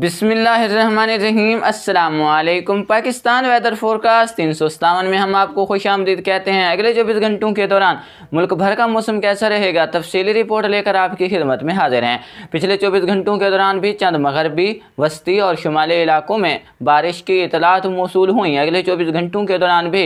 बिसमीम Pakistan weather forecast तीन सौ सतावन में हम आपको खुश आमदीद कहते हैं अगले चौबीस घंटों के दौरान मुल्क भर का मौसम कैसा रहेगा तफसीली रिपोर्ट लेकर आपकी खिदमत में हाजिर हैं पिछले चौबीस घंटों के दौरान भी चंद मगरबी वस्ती और शुमाली इलाकों में बारिश की इतलात मौसू हुई अगले चौबीस घंटों के दौरान भी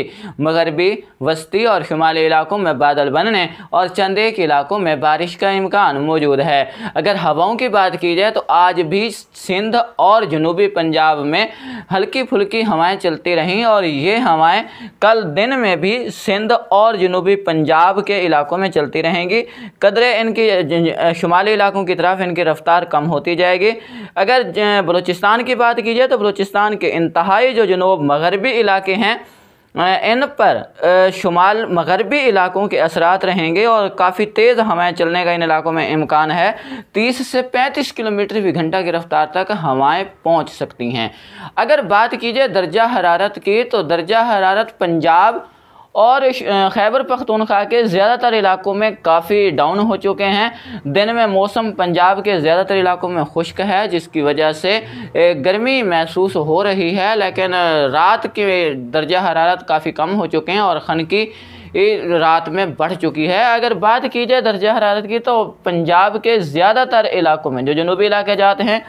मगरबी वस्ती और शुमाली इलाकों में बादल बनने और चंद एक इलाकों में बारिश का इम्कान मौजूद है अगर हवाओं की बात की जाए तो आज भी सिंध और जनूबी पंजाब में हल्की फुल्की हवाएं चलती रहीं और ये हवाएं कल दिन में भी सिंध और जनूबी पंजाब के इलाकों में चलती रहेंगी कदरे इनकी शुमाली इलाकों की तरफ इनकी रफ्तार कम होती जाएगी अगर बलूचिस्तान की बात की जाए तो बलूचिस्तान के इंतहाई जो जनूब मगरबी इलाके हैं इन पर शुमाल मगरबी इलाकों के असरात रहेंगे और काफ़ी तेज़ हवाएं चलने का इन इलाकों में इम्कान है 30 से 35 किलोमीटर भी घंटा की रफ्तार तक हवाएं पहुंच सकती हैं अगर बात की जाए दर्जा हरारत की तो दर्जा हरारत पंजाब और खैबर पख्तूनख्वा के ज़्यादातर इलाकों में काफ़ी डाउन हो चुके हैं दिन में मौसम पंजाब के ज़्यादातर इलाकों में खुश्क है जिसकी वजह से गर्मी महसूस हो रही है लेकिन रात के दर्जा हरारत काफ़ी कम हो चुके हैं और खनकी रात में बढ़ चुकी है अगर बात की जाए दर्जा हरारत की तो पंजाब के ज़्यादातर इलाकों में जो जनूबी इलाके जाते हैं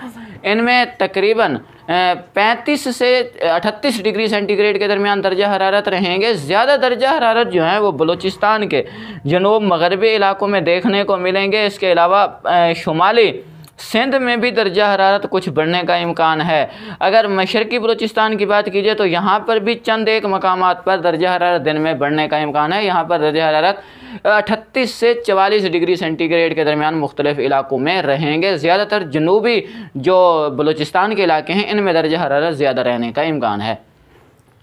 इनमें तकरीबन पैंतीस से 38 डिग्री सेंटीग्रेड के दरमियान दर्जा हरारत रहेंगे ज़्यादा दर्जा हरारत जो है वो बलूचिस्तान के जनूब मगरबी इलाकों में देखने को मिलेंगे इसके अलावा शुमाली सिंध में भी दर्जा हरारत कुछ बढ़ने का इम्कान है अगर मशरक़ी बलूचिस्तान की बात की जाए तो यहाँ पर भी चंद एक मकाम पर दर्जा हरारत दिन में बढ़ने का इम्कान है यहाँ पर दर्जा हरारत अठतीस से चवालीस डिग्री सेंटीग्रेड के दरमियान मुख्तलिफ इलाकों में रहेंगे ज़्यादातर जनूबी जो बलूचिस्तान के इलाके हैं इनमें दर्जा हरारत ज़्यादा रहने का इम्कान है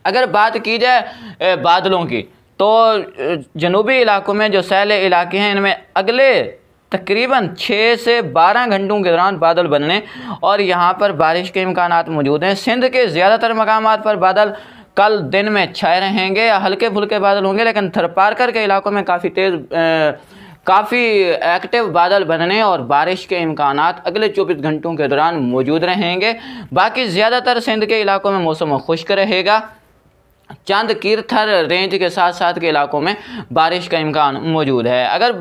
अगर बात की जाए बादलों की तो जनूबी इलाकों में जो सैल इलाके हैं इनमें अगले तकरीबन छः से बारह घंटों के दौरान बादल बनने और यहाँ पर बारिश के इम्कान मौजूद हैं सिंध के ज़्यादातर मकाम पर बादल कल दिन में छाए रहेंगे हल्के फुल्के बादल होंगे लेकिन थरपारकर के इलाकों में काफ़ी तेज़ काफ़ी एक्टिव बादल बनने और बारिश के इम्कान अगले 24 घंटों के दौरान मौजूद रहेंगे बाकी ज़्यादातर सिंध के इलाकों में मौसम खुश्क रहेगा चांद कीर्थर रेंज के साथ साथ के इलाकों में बारिश का इम्कान मौजूद है अगर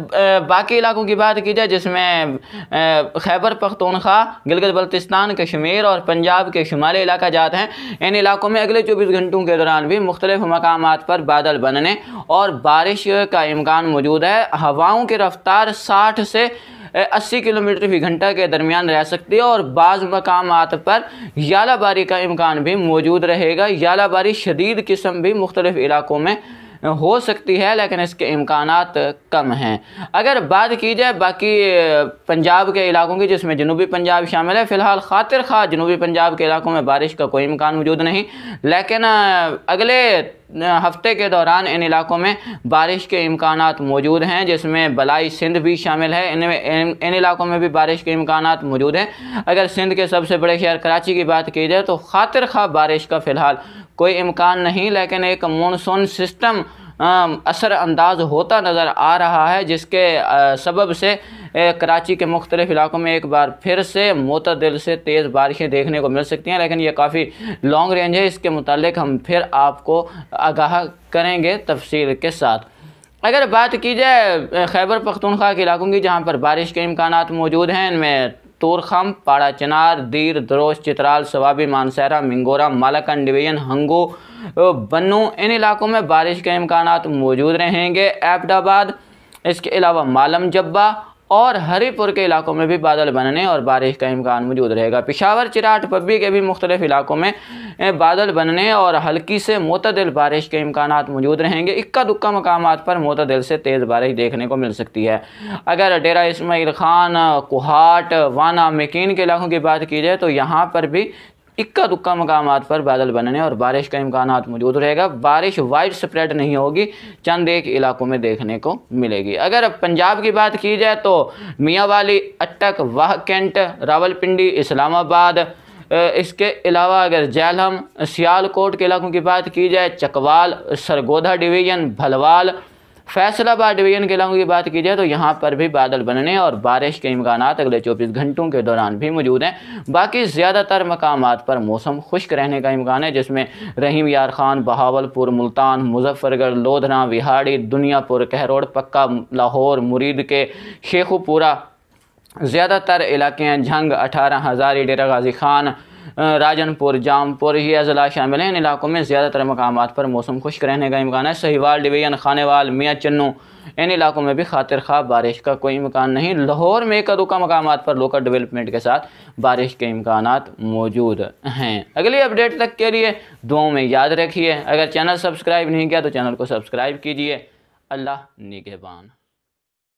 बाकी इलाकों की बात की जाए जिसमें खैबर पख्तनख्वा गिलगित बल्तिस्तान कश्मीर और पंजाब के शुमाली इलाका जात हैं इन इलाकों में अगले चौबीस घंटों के दौरान भी मुख्तलिफ मकाम पर बादल बनने और बारिश का इम्कान मौजूद है हवाओं की रफ्तार साठ से अस्सी किलोमीटर फी घंटा के दरमियान रह सकती है और बाज़ मकाम पर याला बारी का इम्कान भी मौजूद रहेगा यालाबारी शदीद किस्म भी मुख्तलिफ़ इलाक़ों में हो सकती है लेकिन इसके इम्कान कम हैं अगर बात की जाए बाकी पंजाब के इलाकों की जिसमें जनूबी पंजाब शामिल है फ़िलहाल खातिर खा जनूबी पंजाब के इलाकों में बारिश का कोई इम्कान मौजूद नहीं लेकिन अगले हफ्ते के दौरान इन इलाकों में बारिश के इम्कान मौजूद हैं जिसमें बलाई सिंध भी शामिल है इन इन, इन इलाकों में भी बारिश के इम्कान मौजूद हैं अगर सिंध के सबसे बड़े शहर कराची की बात की जाए तो खातिर खा बारिश का फ़िलहाल कोई इम्कान नहीं लेकिन एक मानसून सिस्टम असरानंदाज होता नज़र आ रहा है जिसके सबब से कराची के मुख्तलिफ़ इलाकों में एक बार फिर से मोतदिल से तेज़ बारिशें देखने को मिल सकती हैं लेकिन ये काफ़ी लॉन्ग रेंज है इसके मतलब हम फिर आपको आगाह करेंगे तफसील के साथ अगर बात की जाए खैबर पख्तूनख्वा के इलाकों की जहाँ पर बारिश के इम्कान मौजूद हैं इनमें तोरखम पाड़ा चनार दीर दरोश चित्राल सवाबी मानसहरा मिंगोरा मालाकन डिवीजन हंगो बन्नू इन इलाकों में बारिश के इम्कान मौजूद रहेंगे एबटाबाद इसके अलावा मालम जब्बा और हरीपुर के इलाकों में भी बादल बनने और बारिश का इम्कान मौजूद रहेगा पिशावर चिराट पब्बी के भी मुख्तलिफ इलाकों में बादल बनने और हल्की से मतदल बारिश के इम्कान मौजूद रहेंगे इक्का दुक्का मकाम पर मतदिल से तेज़ बारिश देखने को मिल सकती है अगर डेरा इसमाइल खान कुहाट वाना मकिन के इलाकों की बात की जाए तो यहाँ पर भी इक्का दुक्का मकाम पर बादल बनने और बारिश का इम्कान मौजूद रहेगा बारिश वाइड स्प्रेड नहीं होगी चंद एक इलाकों में देखने को मिलेगी अगर पंजाब की बात की जाए तो मियाँ वाली अटक वाह कैंट रावलपिंडी इस्लामाबाद इसके अलावा अगर जैलहम सियालकोट के इलाकों की बात की जाए चकवाल सरगोधा डिवीज़न भलवाल फैसलाबाद डिवीज़न के इलाकों की बात की जाए तो यहाँ पर भी बादल बनने और बारिश के इम्कान अगले चौबीस घंटों के दौरान भी मौजूद हैं बाकी ज़्यादातर मकाम पर मौसम खुश्क रहने का इम्कान है जिसमें रहीम यार खान बहावलपुर मुल्तान मुजफ्फरगढ़ लोधना विहाड़ी दुनियापुर कहरोड़ पक्का लाहौर मुरीद के शेखुपुरा ज़्यादातर इलाके हैं झंग अठारह हज़ारी डेरा गाजी खान राजनपुर जामपुर ये अजला शामिल हैं इन इलाकों में ज़्यादातर मकाम पर मौसम खुश्क रहने का इम्कान है सहीवाल डिवीज़न खानेवाल मियाँ चन्नू इन इलाकों में भी खातिर खा बारिश का कोई इम्कान नहीं लाहौर में एक रुका मकाम पर लोकल डेवलपमेंट के साथ बारिश के इम्कान मौजूद हैं अगली अपडेट तक के लिए दुआओं में याद रखिए अगर चैनल सब्सक्राइब नहीं किया तो चैनल को सब्सक्राइब कीजिए अल्लाह निगेबान